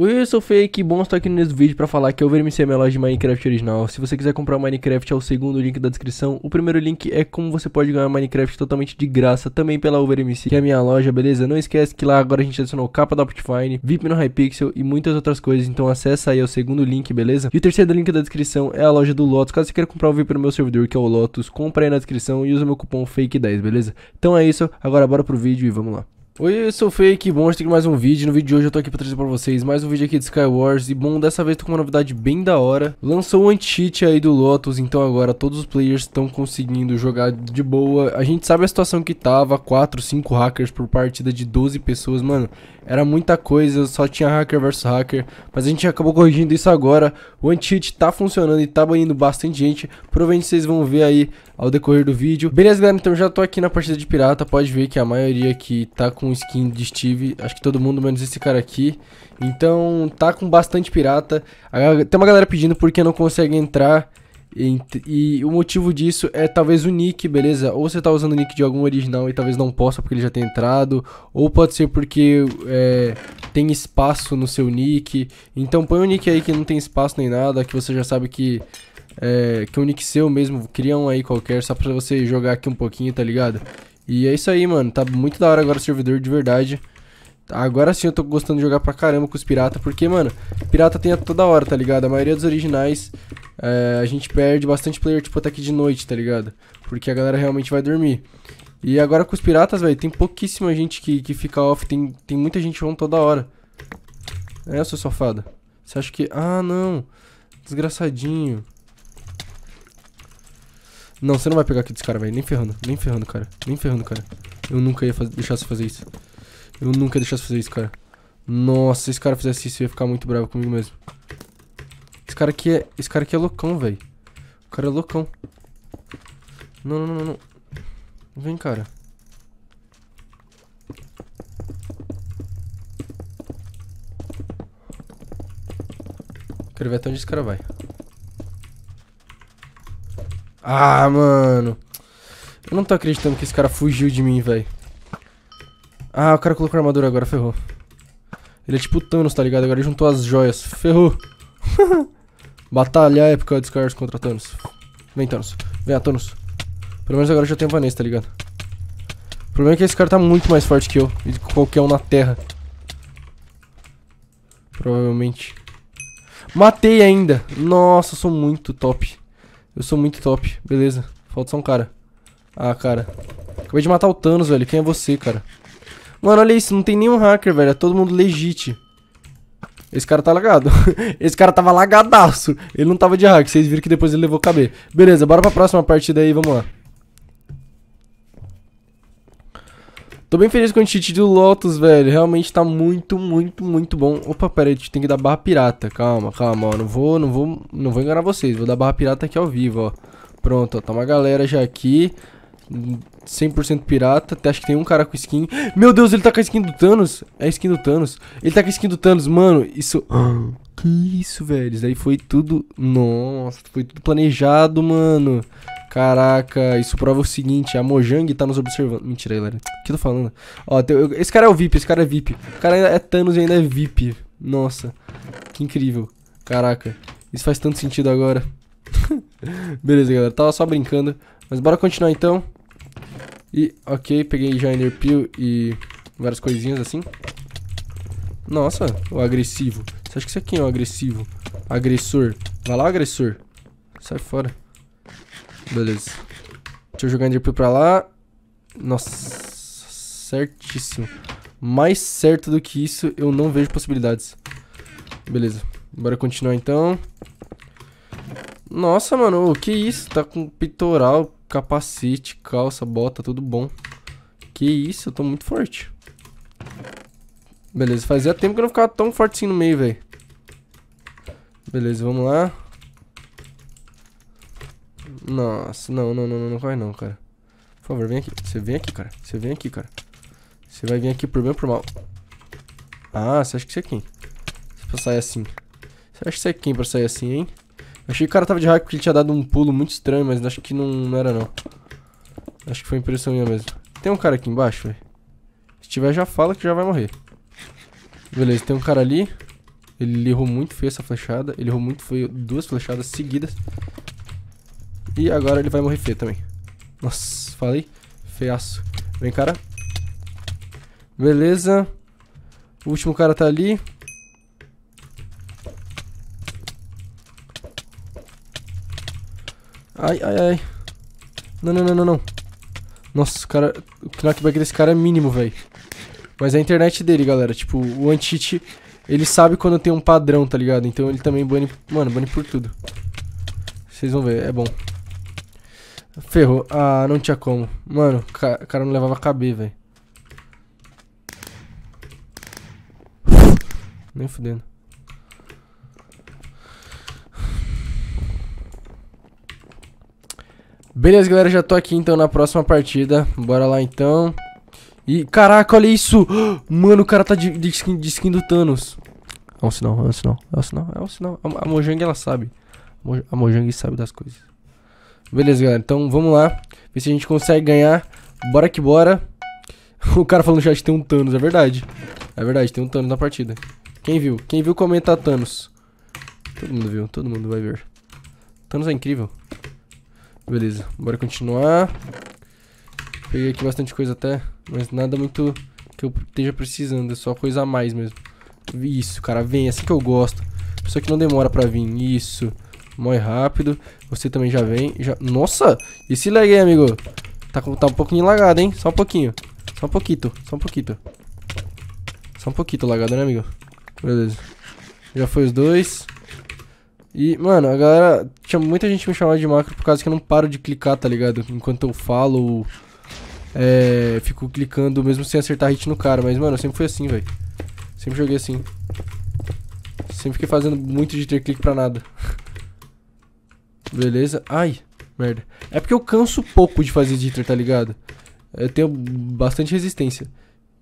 Oi, eu sou Fake, que bom estar aqui nesse vídeo para falar que é o OverMC é minha loja de Minecraft original. Se você quiser comprar Minecraft, é o segundo link da descrição. O primeiro link é como você pode ganhar Minecraft totalmente de graça, também pela OverMC que é a minha loja, beleza? Não esquece que lá agora a gente adicionou capa da Optifine, VIP no Hypixel e muitas outras coisas, então acessa aí é o segundo link, beleza? E o terceiro link da descrição é a loja do Lotus, caso você queira comprar o VIP no meu servidor, que é o Lotus, compra aí na descrição e usa meu cupom FAKE10, beleza? Então é isso, agora bora pro vídeo e vamos lá. Oi, eu sou o Fake, bom, hoje tem mais um vídeo, no vídeo de hoje eu tô aqui pra trazer pra vocês mais um vídeo aqui de Skywars E bom, dessa vez tô com uma novidade bem da hora Lançou o anti-cheat aí do Lotus, então agora todos os players estão conseguindo jogar de boa A gente sabe a situação que tava, 4, 5 hackers por partida de 12 pessoas, mano Era muita coisa, só tinha hacker versus hacker Mas a gente acabou corrigindo isso agora O anti-cheat tá funcionando e tá banindo bastante gente Provavelmente vocês vão ver aí ao decorrer do vídeo Beleza galera, então já tô aqui na partida de pirata, pode ver que a maioria aqui tá com com skin de Steve, acho que todo mundo, menos esse cara aqui. Então tá com bastante pirata. Tem uma galera pedindo porque não consegue entrar. E, e, o motivo disso é talvez o nick, beleza? Ou você tá usando o nick de algum original e talvez não possa porque ele já tem entrado, ou pode ser porque é, tem espaço no seu nick. Então põe um nick aí que não tem espaço nem nada, que você já sabe que é, que é um nick seu mesmo, cria um aí qualquer, só pra você jogar aqui um pouquinho, tá ligado? E é isso aí, mano. Tá muito da hora agora o servidor, de verdade. Agora sim eu tô gostando de jogar pra caramba com os piratas porque, mano, pirata tem a toda hora, tá ligado? A maioria dos originais, é, a gente perde bastante player, tipo, até aqui de noite, tá ligado? Porque a galera realmente vai dormir. E agora com os piratas, velho, tem pouquíssima gente que, que fica off, tem, tem muita gente on toda hora. É, seu safado. Você acha que... Ah, não. Desgraçadinho. Não, você não vai pegar aqui desse cara, velho. Nem ferrando, nem ferrando, cara. Nem ferrando, cara. Eu nunca ia deixar você fazer isso. Eu nunca ia deixar você fazer isso, cara. Nossa, se esse cara fizesse isso, eu ia ficar muito bravo comigo mesmo. Esse cara aqui é, esse cara aqui é loucão, velho. O cara é loucão. Não, não, não, não. Vem, cara. Quero ver até onde esse cara vai. Ah, mano. Eu não tô acreditando que esse cara fugiu de mim, velho. Ah, o cara colocou armadura agora, ferrou. Ele é tipo Thanos, tá ligado? Agora ele juntou as joias. Ferrou. Batalha épica de Scars contra Thanos. Vem, Thanos. Vem, ah, Thanos. Pelo menos agora eu já tenho Vanessa, tá ligado? O problema é que esse cara tá muito mais forte que eu. E qualquer um na Terra. Provavelmente. Matei ainda. Nossa, eu sou muito top. Eu sou muito top. Beleza. Falta só um cara. Ah, cara. Acabei de matar o Thanos, velho. Quem é você, cara? Mano, olha isso. Não tem nenhum hacker, velho. É todo mundo legit. Esse cara tá lagado. Esse cara tava lagadaço. Ele não tava de hack. Vocês viram que depois ele levou KB. Beleza, bora pra próxima partida aí. Vamos lá. Tô bem feliz com o cheat do Lotus, velho. Realmente tá muito, muito, muito bom. Opa, pera aí, tem que dar barra pirata. Calma, calma, ó. Não vou, não vou, não vou enganar vocês. Vou dar barra pirata aqui ao vivo, ó. Pronto, ó. Tá uma galera já aqui. 100% pirata. Até acho que tem um cara com skin. Meu Deus, ele tá com a skin do Thanos. É a skin do Thanos. Ele tá com a skin do Thanos, mano. Isso... Que isso, velho. Isso aí foi tudo... Nossa, foi tudo planejado, mano. Caraca, isso prova o seguinte, a Mojang tá nos observando. Mentira, galera. O que eu tô falando? Ó, eu, esse cara é o VIP, esse cara é VIP. O cara ainda é Thanos e ainda é VIP. Nossa, que incrível. Caraca, isso faz tanto sentido agora. Beleza, galera, tava só brincando. Mas bora continuar então. E, ok, peguei já Ender e várias coisinhas assim. Nossa, o agressivo. Você acha que isso aqui é o agressivo? Agressor. Vai lá, agressor. Sai fora. Beleza. Deixa eu jogar em pra lá. Nossa, certíssimo. Mais certo do que isso, eu não vejo possibilidades. Beleza. Bora continuar então. Nossa, mano, que isso? Tá com peitoral, capacete, calça, bota, tudo bom. Que isso, eu tô muito forte. Beleza, fazia tempo que eu não ficava tão forte assim no meio, velho. Beleza, vamos lá. Nossa, não, não, não, não vai não, cara. Por favor, vem aqui. Você vem aqui, cara. Você vem aqui, cara. Você vai vir aqui por bem ou por mal. Ah, você acha que você é quem? Pra sair assim. Você acha que você é quem pra sair assim, hein? Eu achei que o cara tava de raiva porque ele tinha dado um pulo muito estranho, mas acho que não, não era, não. Acho que foi impressão minha mesmo. Tem um cara aqui embaixo, velho. Se tiver, já fala que já vai morrer. Beleza, tem um cara ali. Ele errou muito feio essa flechada. Ele errou muito feio duas flechadas seguidas. E agora ele vai morrer feio também. Nossa, falei? Feiaço. Vem, cara. Beleza. O último cara tá ali. Ai, ai, ai. Não, não, não, não, não. Nossa, o cara... O knockback desse cara é mínimo, velho. Mas é a internet dele, galera. Tipo, o anti-cheat, ele sabe quando tem um padrão, tá ligado? Então ele também bane... Mano, bane por tudo. Vocês vão ver, é bom. Ferrou. Ah, não tinha como. Mano, o ca cara não levava KB, velho. Nem fudendo. Beleza, galera, já tô aqui então na próxima partida. Bora lá então. E, caraca, olha isso! Mano, o cara tá de, de, skin, de skin do Thanos. É um sinal, é um sinal, é um sinal, é um sinal. A, a Mojang, ela sabe. A Mojang sabe das coisas. Beleza, galera. Então vamos lá. Ver se a gente consegue ganhar. Bora que bora. O cara falou no chat que tem um Thanos, é verdade. É verdade, tem um Thanos na partida. Quem viu? Quem viu comenta Thanos. Todo mundo viu, todo mundo vai ver. Thanos é incrível. Beleza, bora continuar. Peguei aqui bastante coisa até, mas nada muito que eu esteja precisando, é só coisa a mais mesmo. Isso, cara, vem, é assim que eu gosto. Pessoa que não demora pra vir, isso. Isso. Morre rápido. Você também já vem. Já... Nossa! E se laguei, amigo? Tá, tá um pouquinho lagado, hein? Só um pouquinho. Só um pouquinho. Só um pouquinho. Só um pouquinho lagado, né, amigo? Beleza. Já foi os dois. E, mano, a galera. Tinha muita gente me chamar de macro por causa que eu não paro de clicar, tá ligado? Enquanto eu falo. É. Fico clicando mesmo sem acertar hit no cara. Mas, mano, eu sempre fui assim, velho. Sempre joguei assim. Sempre fiquei fazendo muito de ter clique pra nada. Beleza. Ai, merda. É porque eu canso pouco de fazer jitter, tá ligado? Eu tenho bastante resistência.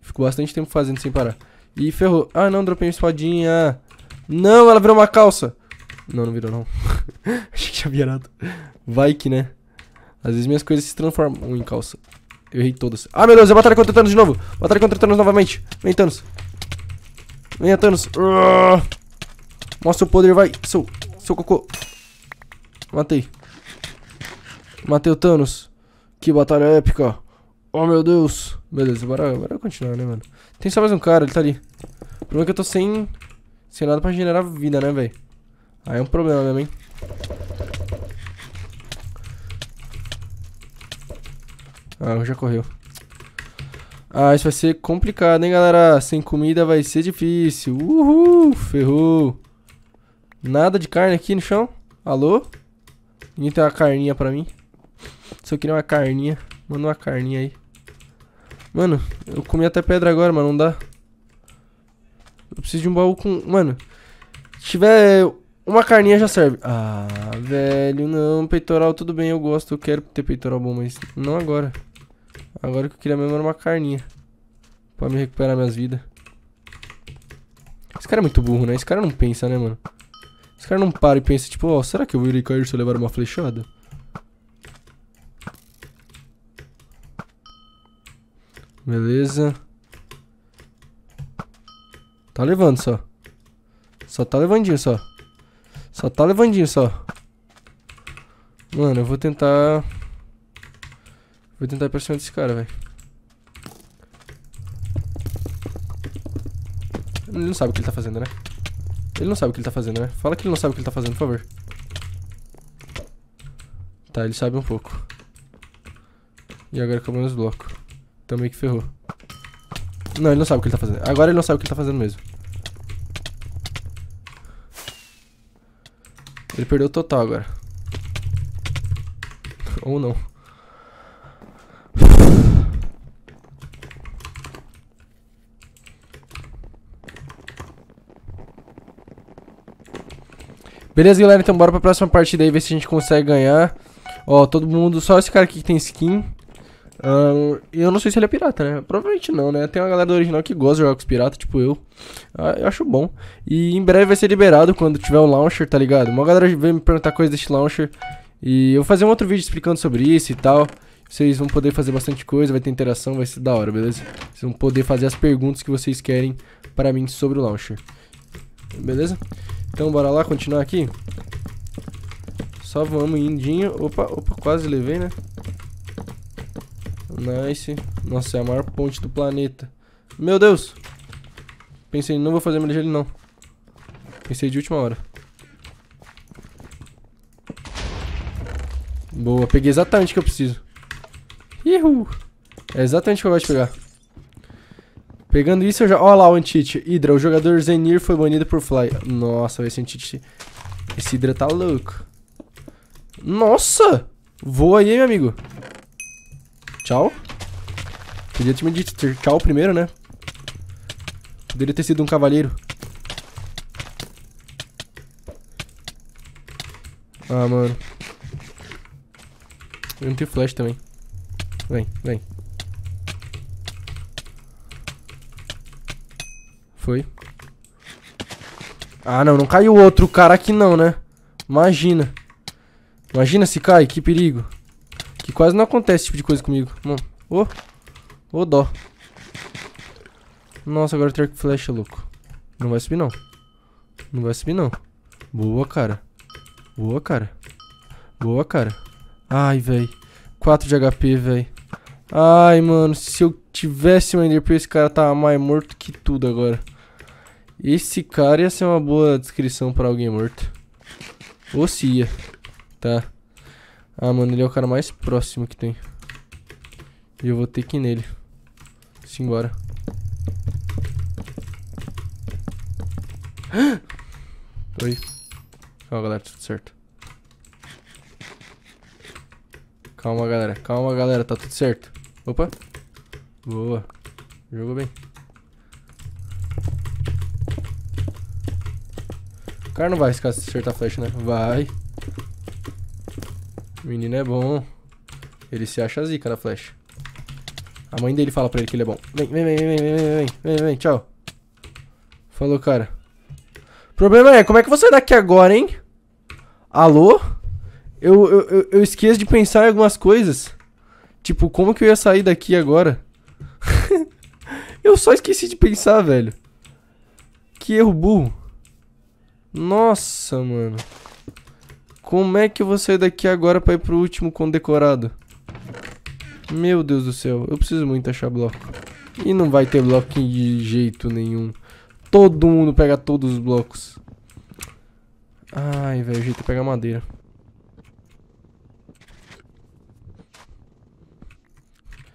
Fico bastante tempo fazendo sem parar. E ferrou. Ah, não, dropei minha espadinha. Não, ela virou uma calça. Não, não virou, não. Achei que tinha virado. Vai que, né? Às vezes minhas coisas se transformam em calça. Eu errei todas. Ah, meu Deus, é batalha contra Thanos de novo. Batalha contra Thanos novamente. Vem, Thanos. Vem, Thanos. Mostra o poder, vai. Seu, seu cocô. Matei. Matei o Thanos. Que batalha épica. Oh, meu Deus. Beleza, bora, bora continuar, né, mano? Tem só mais um cara, ele tá ali. O problema é que eu tô sem... Sem nada pra generar vida, né, velho? Aí é um problema mesmo, hein? Ah, já correu. Ah, isso vai ser complicado, hein, galera? Sem comida vai ser difícil. Uhul, ferrou. Nada de carne aqui no chão? Alô? Ninguém tem uma carninha pra mim. Se eu queria uma carninha, manda uma carninha aí. Mano, eu comi até pedra agora, mas não dá. Eu preciso de um baú com... Mano, se tiver uma carninha já serve. Ah, velho, não. Peitoral, tudo bem, eu gosto. Eu quero ter peitoral bom, mas não agora. Agora que eu queria mesmo era uma carninha. Pra me recuperar minhas vidas. Esse cara é muito burro, né? Esse cara não pensa, né, mano? Os cara não para e pensa tipo, ó, oh, será que o Willy cair se eu levar uma flechada? Beleza. Tá levando só. Só tá levandinho só. Só tá levandinho só. Mano, eu vou tentar... Vou tentar ir pra cima desse cara, velho. Ele não sabe o que ele tá fazendo, né? Ele não sabe o que ele tá fazendo, né? Fala que ele não sabe o que ele tá fazendo, por favor. Tá, ele sabe um pouco. E agora acabou menos bloco. Então meio que ferrou. Não, ele não sabe o que ele tá fazendo. Agora ele não sabe o que ele tá fazendo mesmo. Ele perdeu total agora. Ou não. Beleza, galera? Então bora pra próxima partida aí, ver se a gente consegue ganhar. Ó, todo mundo, só esse cara aqui que tem skin. Uh, eu não sei se ele é pirata, né? Provavelmente não, né? Tem uma galera do original que gosta de jogar com os piratas, tipo eu. Ah, eu acho bom. E em breve vai ser liberado quando tiver o launcher, tá ligado? Uma galera veio me perguntar coisa desse launcher. E eu vou fazer um outro vídeo explicando sobre isso e tal. Vocês vão poder fazer bastante coisa, vai ter interação, vai ser da hora, beleza? Vocês vão poder fazer as perguntas que vocês querem para mim sobre o launcher. Beleza? Então bora lá continuar aqui. Só vamos indinho. Opa, opa, quase levei, né? Nice. Nossa, é a maior ponte do planeta. Meu Deus! Pensei, não vou fazer milho ele não. Pensei de última hora. Boa, peguei exatamente o que eu preciso. Ihu! É exatamente o que eu gosto de pegar. Pegando isso, eu já... Olha lá o Antite. Hydra, o jogador Zenir foi banido por Fly. Nossa, esse Antite... Esse Hydra tá louco. Nossa! Voa aí, meu amigo. Tchau. queria ter me dito tchau primeiro, né? Poderia ter sido um cavaleiro. Ah, mano. Eu não tenho flash também. Vem, vem. Foi. Ah, não, não caiu outro cara aqui não, né? Imagina. Imagina se cai, que perigo. Que quase não acontece esse tipo de coisa comigo. Mano, ô. Oh. Ô oh, dó. Nossa, agora o que Flash é louco. Não vai subir não. Não vai subir não. Boa, cara. Boa, cara. Boa, cara. Ai, velho. 4 de HP, velho. Ai, mano, se eu tivesse uma enderpearl, esse cara tá mais morto que tudo agora. Esse cara ia ser uma boa descrição pra alguém morto. Ou se ia. Tá. Ah, mano, ele é o cara mais próximo que tem. E eu vou ter que ir nele. Simbora. Oi. Calma, galera, tudo certo. Calma, galera. Calma, galera. Tá tudo certo. Opa. Boa. Jogou bem. cara não vai ficar acertar a flecha, né? Vai. menino é bom. Ele se acha zica na flecha. A mãe dele fala pra ele que ele é bom. Vem, vem, vem, vem, vem, vem, vem, vem, vem, tchau. Falou, cara. O problema é, como é que você daqui agora, hein? Alô? Eu, eu, eu, eu esqueço de pensar em algumas coisas. Tipo, como que eu ia sair daqui agora? eu só esqueci de pensar, velho. Que erro burro. Nossa, mano. Como é que eu vou sair daqui agora pra ir pro último condecorado? Meu Deus do céu. Eu preciso muito achar bloco. E não vai ter bloco de jeito nenhum. Todo mundo pega todos os blocos. Ai, velho. O jeito é pegar madeira.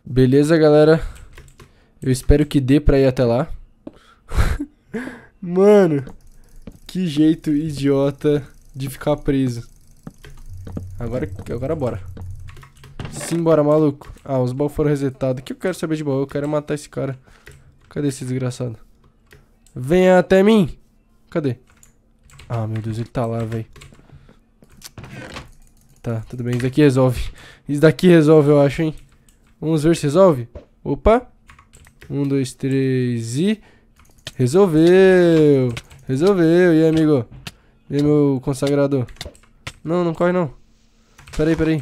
Beleza, galera. Eu espero que dê pra ir até lá. Mano... Que jeito idiota de ficar preso. Agora, agora bora. Simbora, maluco. Ah, os baús foram resetados. O que eu quero saber de baú? Eu quero matar esse cara. Cadê esse desgraçado? Venha até mim. Cadê? Ah, meu Deus, ele tá lá, velho. Tá, tudo bem. Isso daqui resolve. Isso daqui resolve, eu acho, hein. Vamos ver se resolve. Opa. Um, dois, três e... Resolveu. Resolveu, e aí, amigo? E aí, meu consagrado? Não, não corre não. Peraí, peraí.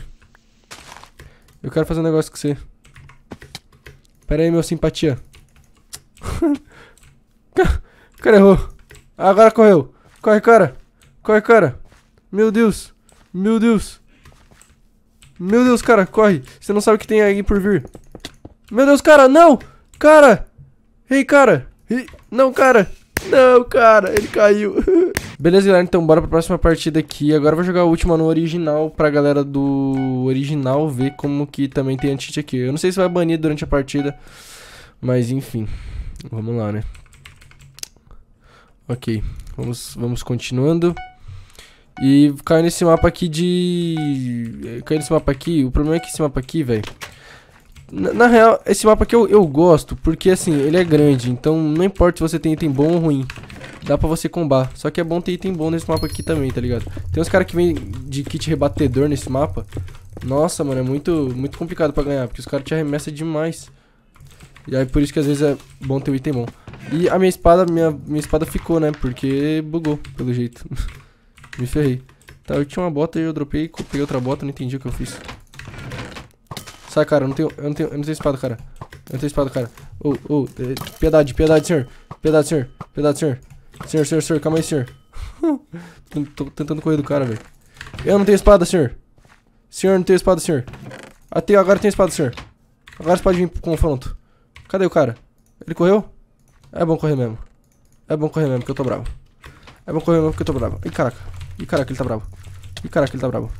Eu quero fazer um negócio com você. Peraí, meu simpatia. o cara errou. Agora correu. Corre, cara. Corre, cara. Meu Deus. Meu Deus. Meu Deus, cara, corre. Você não sabe o que tem aí por vir. Meu Deus, cara, não! Cara! Ei, cara! Ei, não, cara! Não, cara, ele caiu. Beleza, galera, então bora pra próxima partida aqui. Agora eu vou jogar a última no original pra galera do original ver como que também tem anti-cheat aqui. Eu não sei se vai banir durante a partida, mas enfim. Vamos lá, né? Ok, vamos, vamos continuando. E caiu nesse mapa aqui de... Eh, caiu nesse mapa aqui, o problema é que esse mapa aqui, velho... Na, na, real, esse mapa aqui eu, eu gosto, porque assim, ele é grande, então não importa se você tem item bom ou ruim, dá pra você combar. Só que é bom ter item bom nesse mapa aqui também, tá ligado? Tem uns caras que vêm de kit rebatedor nesse mapa. Nossa, mano, é muito, muito complicado pra ganhar, porque os caras te arremessam demais. E aí por isso que às vezes é bom ter o um item bom. E a minha espada, minha, minha espada ficou, né? Porque bugou, pelo jeito. Me ferrei. Tá, eu tinha uma bota e eu dropei, peguei outra bota, não entendi o que eu fiz. Sai, cara. Eu não tenho, eu não tenho, eu não tenho espada, cara. Eu não tenho espada, cara. Ô, oh, ô. Oh, piedade, piedade, senhor. Piedade, senhor. Piedade, senhor. Senhor, senhor, senhor. Calma aí, senhor. Tô tentando correr do cara, velho. Eu não tenho espada, senhor. Senhor, não tenho espada, senhor. Até agora tem espada, senhor. Agora você pode vir pro confronto. Cadê o cara? Ele correu? É bom correr mesmo. É bom correr mesmo, porque eu tô bravo. É bom correr mesmo, porque eu tô bravo. Ih, caraca. Ih, caraca, ele tá bravo. Ih, caraca, ele tá bravo.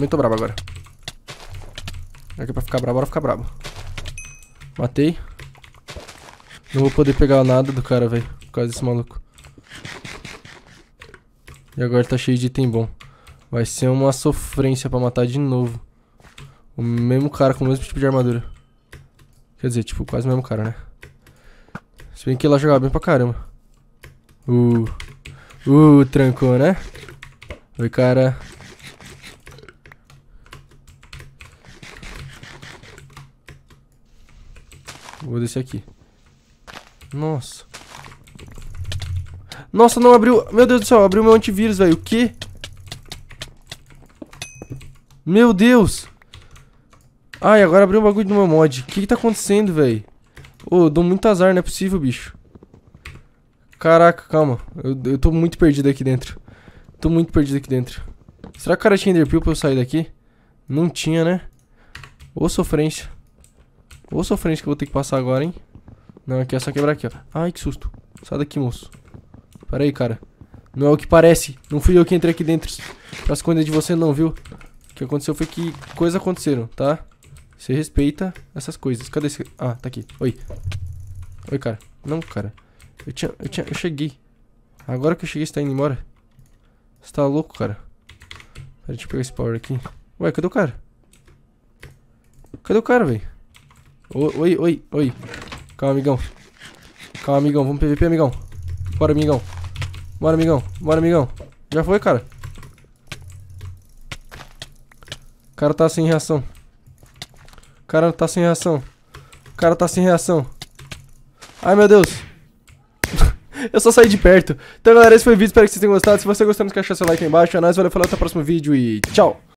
Também tô brabo agora. Aqui é pra ficar brabo, bora ficar brabo. Matei. Não vou poder pegar nada do cara, velho. Por causa desse maluco. E agora tá cheio de item bom. Vai ser uma sofrência pra matar de novo. O mesmo cara com o mesmo tipo de armadura. Quer dizer, tipo, quase o mesmo cara, né? Se bem que lá jogava bem pra caramba. Uh. Uh, trancou, né? Oi, cara. Vou descer aqui. Nossa. Nossa, não abriu... Meu Deus do céu, abriu meu antivírus, velho. O quê? Meu Deus. Ai, agora abriu um bagulho do meu mod. O que que tá acontecendo, velho? Ô, oh, dou muito azar, não é possível, bicho. Caraca, calma. Eu, eu tô muito perdido aqui dentro. Tô muito perdido aqui dentro. Será que o cara tinha enderpeel pra eu sair daqui? Não tinha, né? Ô, sofrência. Vou sofrente que eu vou ter que passar agora, hein? Não, aqui é só quebrar aqui, ó. Ai, que susto. Sai daqui, moço. Pera aí, cara. Não é o que parece. Não fui eu que entrei aqui dentro pra esconder de você, não, viu? O que aconteceu foi que coisas aconteceram, tá? Você respeita essas coisas. Cadê esse... Ah, tá aqui. Oi. Oi, cara. Não, cara. Eu tinha... Eu tinha... Eu cheguei. Agora que eu cheguei, você tá indo embora? Você tá louco, cara? Pera, deixa eu pegar esse power aqui. Ué, cadê o cara? Cadê o cara, velho? Oi, oi, oi. Calma, amigão. Calma, amigão. Vamos PVP, amigão. Bora, amigão. Bora, amigão. Bora, amigão. Já foi, cara. O cara tá sem reação. O cara tá sem reação. O cara tá sem reação. Ai, meu Deus. Eu só saí de perto. Então, galera, esse foi o vídeo. Espero que vocês tenham gostado. Se você gostou, não esquece de deixar seu like aí embaixo. É nóis, valeu, falou, até o próximo vídeo e tchau.